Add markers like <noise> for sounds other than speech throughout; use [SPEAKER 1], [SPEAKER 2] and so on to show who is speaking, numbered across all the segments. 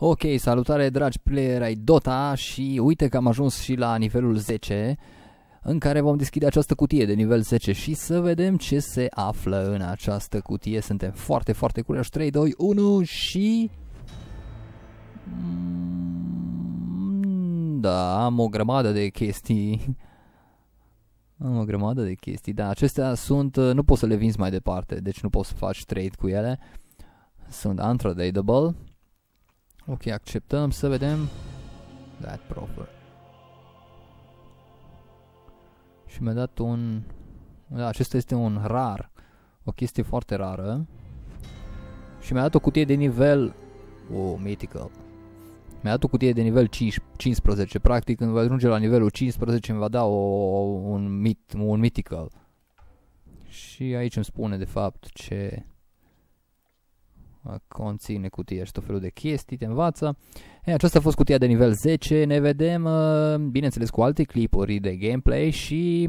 [SPEAKER 1] Ok, salutare dragi player ai Dota și uite că am ajuns și la nivelul 10 în care vom deschide această cutie de nivel 10 și să vedem ce se află în această cutie. Suntem foarte, foarte curioși. 3, 2, 1 și... Mm, da, am o grămadă de chestii. <laughs> Am o grămadă de chestii, da, acestea sunt, uh, nu poți să le vinzi mai departe, deci nu poți să faci trade cu ele. Sunt untradeable, Ok, acceptăm să vedem. That proper. Și mi-a dat un... Da, acesta este un rar. O chestie foarte rară. Și mi-a dat o cutie de nivel... Oh, mythical. Mi-a dat o cutie de nivel 15. Practic, când va ajunge la nivelul 15, îmi va da o, un, mit, un mythical. Și aici îmi spune, de fapt, ce conține cutie și tot felul de chestii, te învață. E, aceasta a fost cutia de nivel 10, ne vedem, ă, bineînțeles, cu alte clipuri de gameplay și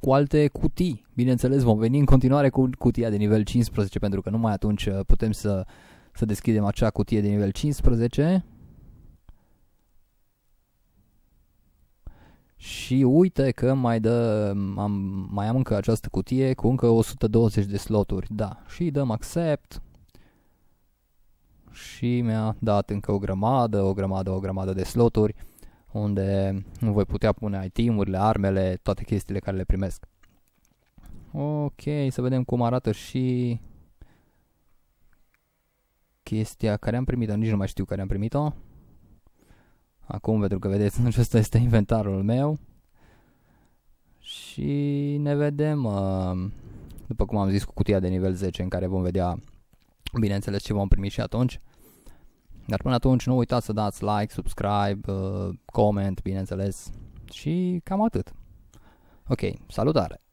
[SPEAKER 1] cu alte cutii. Bineînțeles, vom veni în continuare cu cutia de nivel 15, pentru că numai atunci ă, putem să, să deschidem acea cutie de nivel 15. Și uite că mai dă, am, mai am încă această cutie cu încă 120 de sloturi, da, și dăm accept, și mi-a dat încă o grămadă, o grămadă, o grămadă de sloturi unde voi putea pune itemurile, armele, toate chestiile care le primesc. Ok, să vedem cum arată și chestia care am primit-o, nici nu mai știu care am primit-o. Acum, pentru că vedeți, <laughs> acesta este inventarul meu. Și ne vedem, uh, după cum am zis, cu cutia de nivel 10 în care vom vedea bineînțeles ce vom primi și atunci. Dar până atunci nu uitați să dați like, subscribe, uh, comment, bineînțeles. Și cam atât. Ok, salutare!